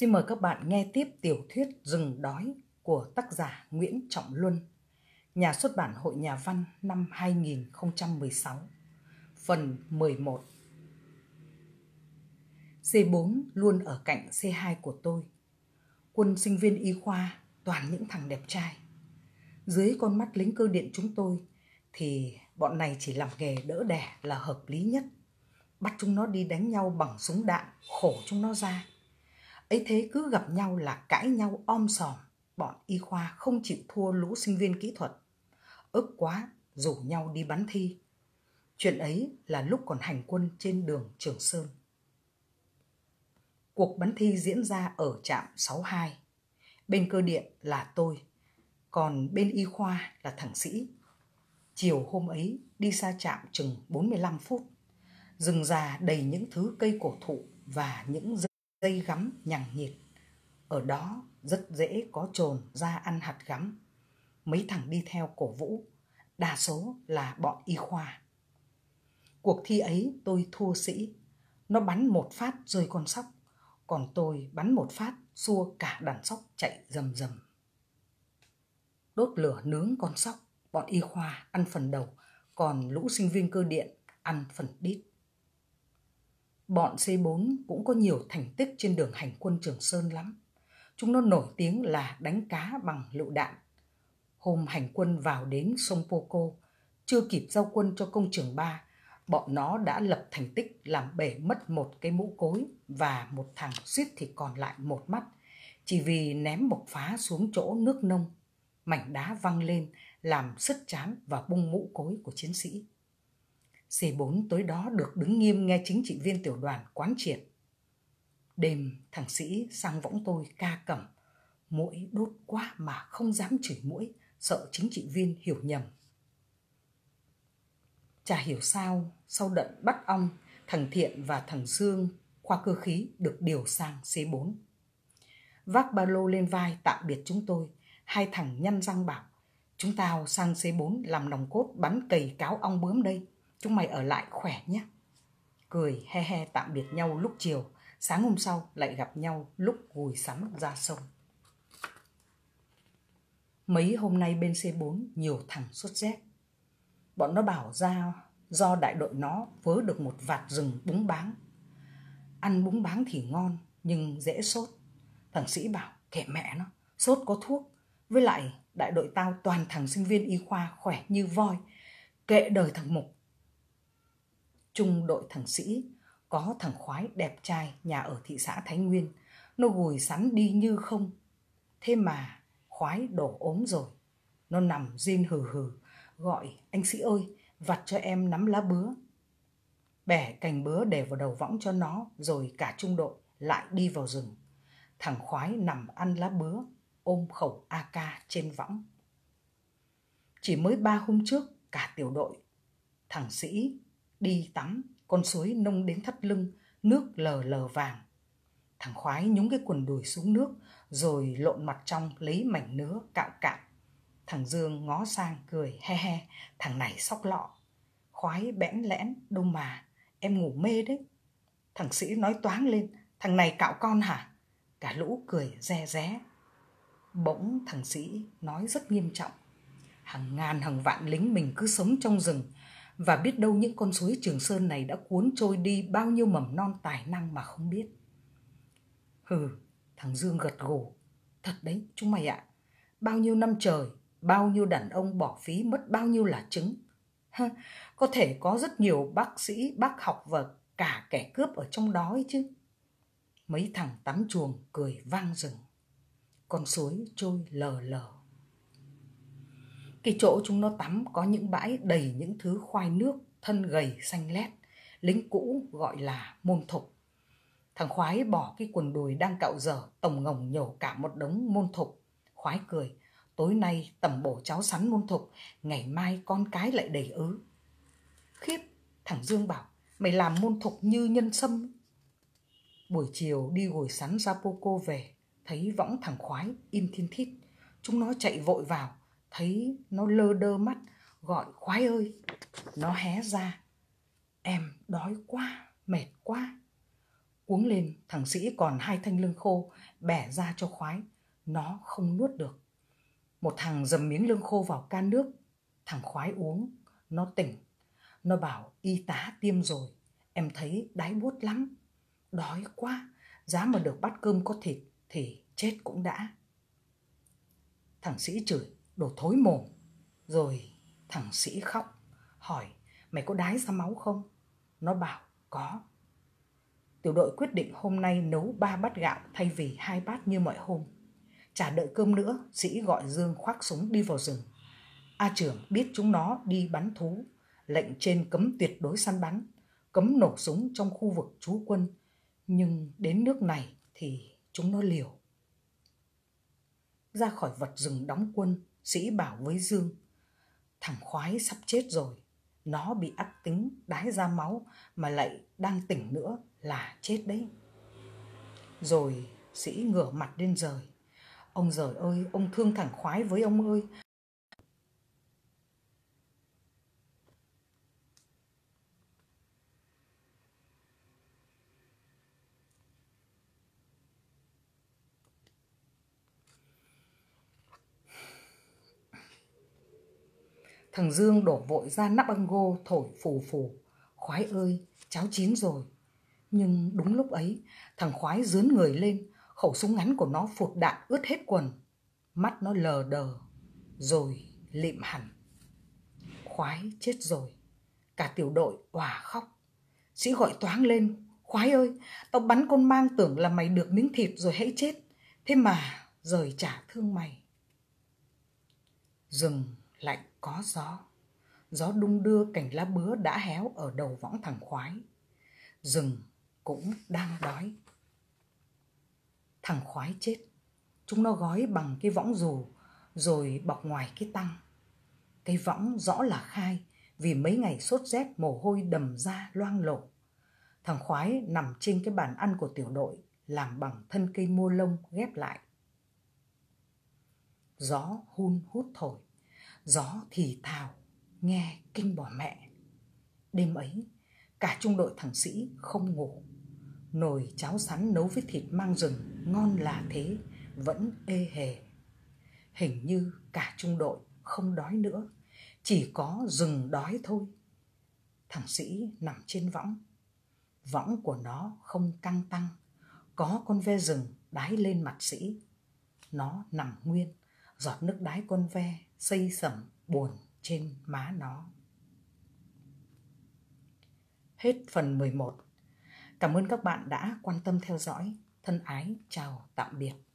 Xin mời các bạn nghe tiếp tiểu thuyết Rừng đói của tác giả Nguyễn Trọng Luân, nhà xuất bản Hội Nhà văn năm 2016, phần 11. C4 luôn ở cạnh C2 của tôi. Quân sinh viên y khoa toàn những thằng đẹp trai. Dưới con mắt lính cơ điện chúng tôi thì bọn này chỉ làm nghề đỡ đẻ là hợp lý nhất. Bắt chúng nó đi đánh nhau bằng súng đạn, khổ chúng nó ra ấy thế cứ gặp nhau là cãi nhau om sòm bọn y khoa không chịu thua lũ sinh viên kỹ thuật ức quá rủ nhau đi bắn thi chuyện ấy là lúc còn hành quân trên đường trường sơn cuộc bắn thi diễn ra ở trạm 62. Bên cơ điện là tôi, còn bên y khoa là thằng Sĩ. Chiều hôm ấy đi xa trạm chừng 45 phút. Rừng già đầy những thứ cây cổ thụ và những dây gắm nhằng nhiệt. Ở đó rất dễ có trồn ra ăn hạt gắm. Mấy thằng đi theo cổ vũ, đa số là bọn y khoa. Cuộc thi ấy tôi thua sĩ. Nó bắn một phát rơi con sóc, còn tôi bắn một phát xua cả đàn sóc chạy rầm rầm. Đốt lửa nướng con sóc, bọn y khoa ăn phần đầu, còn lũ sinh viên cơ điện ăn phần đít. Bọn C4 cũng có nhiều thành tích trên đường hành quân Trường Sơn lắm. Chúng nó nổi tiếng là đánh cá bằng lựu đạn. Hôm hành quân vào đến sông Poco, chưa kịp giao quân cho công trường 3, bọn nó đã lập thành tích làm bể mất một cái mũ cối và một thằng suýt thì còn lại một mắt, chỉ vì ném bộc phá xuống chỗ nước nông. Mảnh đá văng lên làm sứt chán và bung mũ cối của chiến sĩ. C4 tối đó được đứng nghiêm nghe chính trị viên tiểu đoàn quán triệt. Đêm thằng sĩ sang võng tôi ca cẩm, mũi đốt quá mà không dám chửi mũi, sợ chính trị viên hiểu nhầm. Chả hiểu sao, sau đợt bắt ong, thằng Thiện và thằng Dương khoa cơ khí được điều sang C4. Vác ba lô lên vai tạm biệt chúng tôi, hai thằng nhăn răng bảo, chúng tao sang C4 làm nòng cốt bắn cầy cáo ong bướm đây chúng mày ở lại khỏe nhé. Cười he he tạm biệt nhau lúc chiều, sáng hôm sau lại gặp nhau lúc gùi sắm ra sông. Mấy hôm nay bên C4 nhiều thằng sốt rét. Bọn nó bảo ra do đại đội nó vớ được một vạt rừng búng báng. Ăn búng báng thì ngon nhưng dễ sốt. Thằng sĩ bảo kệ mẹ nó, sốt có thuốc. Với lại đại đội tao toàn thằng sinh viên y khoa khỏe như voi. Kệ đời thằng Mục, trung đội thằng Sĩ, có thằng khoái đẹp trai nhà ở thị xã Thái Nguyên, nó gùi sắn đi như không. Thế mà khoái đổ ốm rồi, nó nằm rên hừ hừ, gọi anh Sĩ ơi, vặt cho em nắm lá bứa. Bẻ cành bứa để vào đầu võng cho nó, rồi cả trung đội lại đi vào rừng. Thằng khoái nằm ăn lá bứa, ôm khẩu AK trên võng. Chỉ mới ba hôm trước, cả tiểu đội, thằng Sĩ, Đi tắm, con suối nông đến thắt lưng, nước lờ lờ vàng. Thằng khoái nhúng cái quần đùi xuống nước, rồi lộn mặt trong lấy mảnh nứa cạo cạo. Thằng Dương ngó sang cười he he, thằng này sóc lọ. Khoái bẽn lẽn, đâu mà, em ngủ mê đấy. Thằng Sĩ nói toáng lên, thằng này cạo con hả? Cả lũ cười re ré. Bỗng thằng Sĩ nói rất nghiêm trọng. Hàng ngàn hàng vạn lính mình cứ sống trong rừng, và biết đâu những con suối Trường Sơn này đã cuốn trôi đi bao nhiêu mầm non tài năng mà không biết. Hừ, thằng Dương gật gù. Thật đấy, chúng mày ạ. À, bao nhiêu năm trời, bao nhiêu đàn ông bỏ phí mất bao nhiêu là trứng. Ha, có thể có rất nhiều bác sĩ, bác học và cả kẻ cướp ở trong đó ấy chứ. Mấy thằng tắm chuồng cười vang rừng. Con suối trôi lờ lờ cái chỗ chúng nó tắm có những bãi đầy những thứ khoai nước, thân gầy xanh lét, lính cũ gọi là môn thục. Thằng khoái bỏ cái quần đùi đang cạo dở, tổng ngồng nhổ cả một đống môn thục. Khoái cười, tối nay tẩm bổ cháu sắn môn thục, ngày mai con cái lại đầy ứ. Khiếp, thằng Dương bảo, mày làm môn thục như nhân sâm. Buổi chiều đi gồi sắn ra cô về, thấy võng thằng khoái im thiên thít. Chúng nó chạy vội vào, thấy nó lơ đơ mắt gọi khoái ơi nó hé ra em đói quá mệt quá uống lên thằng sĩ còn hai thanh lương khô bẻ ra cho khoái nó không nuốt được một thằng dầm miếng lương khô vào can nước thằng khoái uống nó tỉnh nó bảo y tá tiêm rồi em thấy đáy buốt lắm đói quá giá mà được bát cơm có thịt thì chết cũng đã thằng sĩ chửi đồ thối mồm. Rồi thằng sĩ khóc, hỏi mày có đái ra máu không? Nó bảo có. Tiểu đội quyết định hôm nay nấu ba bát gạo thay vì hai bát như mọi hôm. Chả đợi cơm nữa, sĩ gọi Dương khoác súng đi vào rừng. A trưởng biết chúng nó đi bắn thú, lệnh trên cấm tuyệt đối săn bắn, cấm nổ súng trong khu vực trú quân. Nhưng đến nước này thì chúng nó liều. Ra khỏi vật rừng đóng quân, Sĩ bảo với Dương Thằng khoái sắp chết rồi Nó bị ác tính đái ra máu Mà lại đang tỉnh nữa là chết đấy Rồi sĩ ngửa mặt lên rời Ông rời ơi ông thương thằng khoái với ông ơi Thằng Dương đổ vội ra nắp băng gô thổi phù phù. Khoái ơi, cháo chín rồi. Nhưng đúng lúc ấy, thằng khoái dướn người lên, khẩu súng ngắn của nó phụt đạn ướt hết quần. Mắt nó lờ đờ, rồi lịm hẳn. Khoái chết rồi. Cả tiểu đội hòa khóc. Sĩ gọi toáng lên. Khoái ơi, tao bắn con mang tưởng là mày được miếng thịt rồi hãy chết. Thế mà, rời trả thương mày. Dừng lạnh có gió gió đung đưa cành lá bứa đã héo ở đầu võng thẳng khoái rừng cũng đang đói thằng khoái chết chúng nó gói bằng cái võng dù rồi bọc ngoài cái tăng cái võng rõ là khai vì mấy ngày sốt rét mồ hôi đầm ra loang lổ thằng khoái nằm trên cái bàn ăn của tiểu đội làm bằng thân cây mua lông ghép lại gió hun hút thổi gió thì thào nghe kinh bỏ mẹ đêm ấy cả trung đội thằng sĩ không ngủ nồi cháo sắn nấu với thịt mang rừng ngon là thế vẫn ê hề hình như cả trung đội không đói nữa chỉ có rừng đói thôi thằng sĩ nằm trên võng võng của nó không căng tăng có con ve rừng đái lên mặt sĩ nó nằm nguyên giọt nước đái con ve xây sẩm buồn trên má nó. Hết phần 11. Cảm ơn các bạn đã quan tâm theo dõi. Thân ái, chào, tạm biệt.